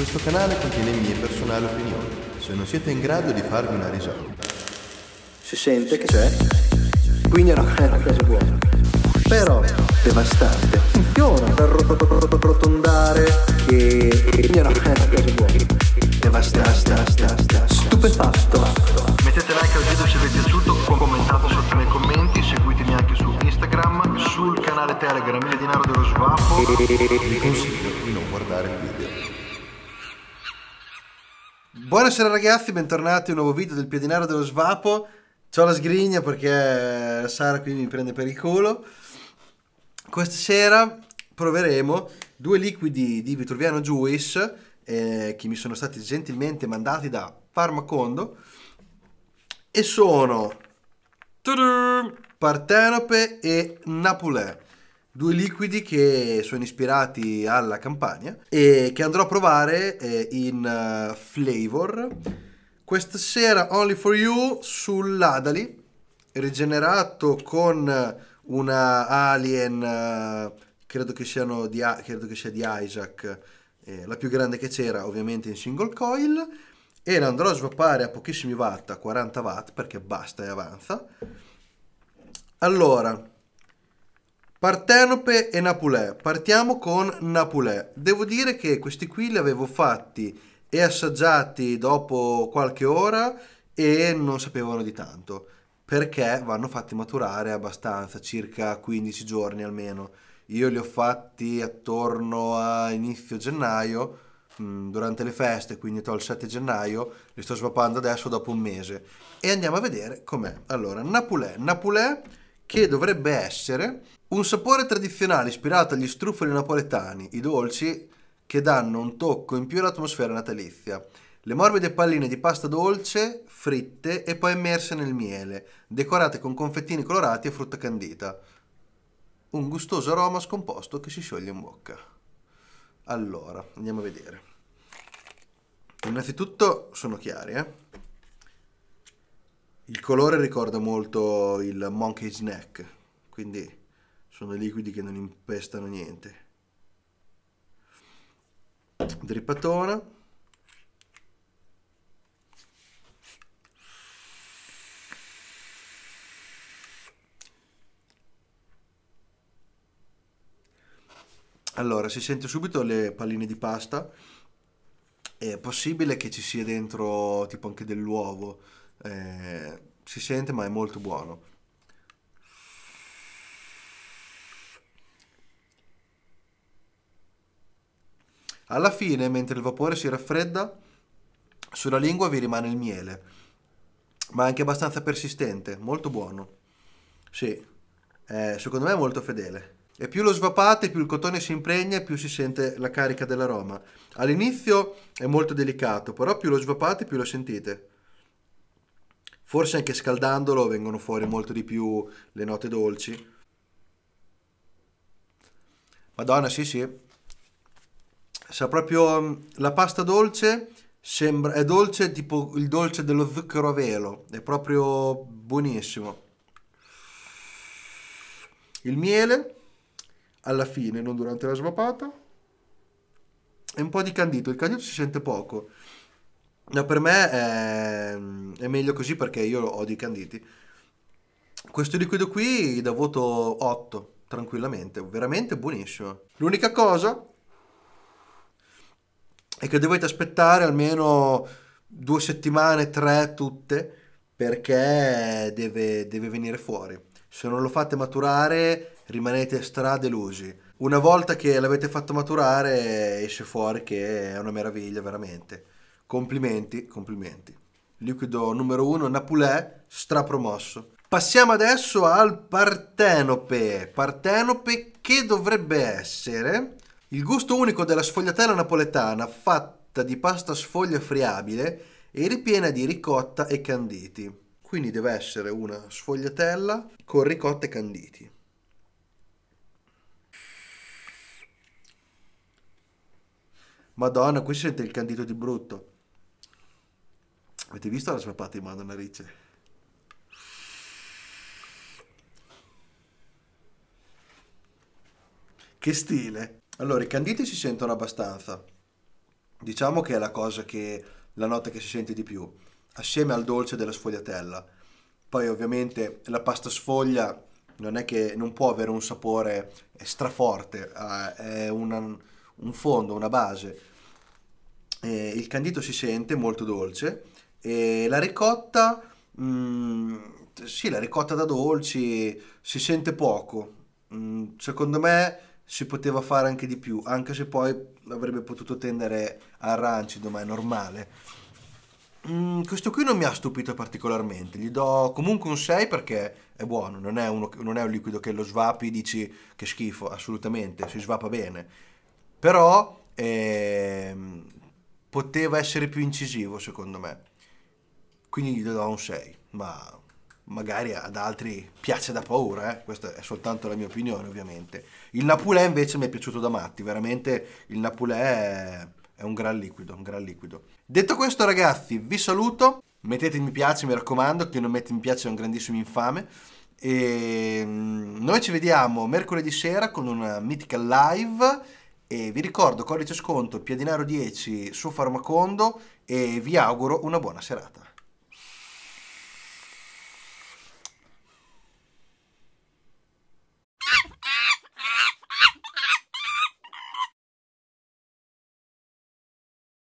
Questo canale contiene mie personali opinioni. Se non siete in grado di farvi una risata. Si sente che c'è? Quindi era una cosa buona. Però devastante. Funziona per rotondare che. Quindi era una cosa buona. Devastante. Stupefatto. Mettete like al video se vi è piaciuto, commentate sotto nei commenti, seguitemi anche su Instagram, sul canale Telegram Il Denaro dello Svapo. Vi consiglio di non guardare il video. Buonasera ragazzi, bentornati a un nuovo video del Piedinaro dello Svapo. C'ho la sgrigna perché Sara qui mi prende per il culo. Questa sera proveremo due liquidi di Vitruviano Juice eh, che mi sono stati gentilmente mandati da Farmacondo e sono Tudum! Partenope e Napulè due liquidi che sono ispirati alla campagna e che andrò a provare eh, in uh, flavor questa sera Only for You sull'Adali rigenerato con una alien uh, credo, che siano di, credo che sia di Isaac eh, la più grande che c'era ovviamente in single coil e la andrò a swappare a pochissimi watt a 40 watt perché basta e avanza allora Partenope e Napulè. Partiamo con Napulè. Devo dire che questi qui li avevo fatti e assaggiati dopo qualche ora e non sapevano di tanto perché vanno fatti maturare abbastanza, circa 15 giorni almeno. Io li ho fatti attorno a inizio gennaio, mm, durante le feste, quindi il 7 gennaio, li sto svapando adesso dopo un mese. E andiamo a vedere com'è. Allora, Napulè. Napulè che dovrebbe essere un sapore tradizionale ispirato agli struffoli napoletani, i dolci che danno un tocco in più all'atmosfera natalizia. Le morbide palline di pasta dolce fritte e poi immerse nel miele, decorate con confettini colorati e frutta candita. Un gustoso aroma scomposto che si scioglie in bocca. Allora, andiamo a vedere. Innanzitutto sono chiari, eh? Il colore ricorda molto il Monkey's Neck, quindi sono liquidi che non impestano niente. Drippatona. Allora, si sente subito le palline di pasta. È possibile che ci sia dentro tipo anche dell'uovo eh, si sente ma è molto buono. Alla fine, mentre il vapore si raffredda, sulla lingua vi rimane il miele, ma è anche abbastanza persistente, molto buono. Sì, eh, secondo me è molto fedele. E più lo svapate, più il cotone si impregna, più si sente la carica dell'aroma. All'inizio è molto delicato, però più lo svapate, più lo sentite. Forse anche scaldandolo vengono fuori molto di più le note dolci. Madonna, sì, sì. Sa proprio mm, la pasta dolce sembra è dolce tipo il dolce dello zucchero a velo, è proprio buonissimo. Il miele alla fine, non durante la svapata e un po' di candito, il candito si sente poco. No, per me è, ehm, è meglio così perché io odio i canditi. Questo liquido qui da voto 8, tranquillamente, veramente buonissimo. L'unica cosa è che dovete aspettare almeno due settimane, tre tutte, perché deve, deve venire fuori. Se non lo fate maturare rimanete stradelusi. Una volta che l'avete fatto maturare esce fuori che è una meraviglia veramente. Complimenti, complimenti. Liquido numero 1, Napulè, strapromosso. Passiamo adesso al Partenope. Partenope che dovrebbe essere il gusto unico della sfogliatella napoletana fatta di pasta sfoglia friabile e ripiena di ricotta e canditi. Quindi deve essere una sfogliatella con ricotta e canditi. Madonna, qui si sente il candito di brutto. Avete visto la sua parte di Madonna Ricce? Che stile! Allora, i canditi si sentono abbastanza. Diciamo che è la cosa che la nota che si sente di più, assieme al dolce della sfogliatella. Poi ovviamente la pasta sfoglia non è che non può avere un sapore straforte, eh, è una, un fondo, una base. E eh, il candito si sente molto dolce e la ricotta, mh, mm, sì, la ricotta da dolci si sente poco. Mh, mm, secondo me si poteva fare anche di più, anche se poi avrebbe potuto tendere a rancido, ma è normale. Mm, questo qui non mi ha stupito particolarmente, gli do comunque un 6 perché è buono, non è, uno, non è un liquido che lo svapi e dici che schifo, assolutamente, si svapa bene. Però eh, poteva essere più incisivo secondo me quindi gli do un 6, ma magari ad altri piace da paura, eh? questa è soltanto la mia opinione ovviamente. Il Napulè invece mi è piaciuto da matti, veramente il Napulè è un gran liquido, un gran liquido. Detto questo ragazzi, vi saluto, mettete mi piace mi raccomando, chi non mette mi piace è un grandissimo infame. E ehm, noi ci vediamo mercoledì sera con una Mythical Live e vi ricordo codice sconto Piadinaro10 su Farmacondo e vi auguro una buona serata.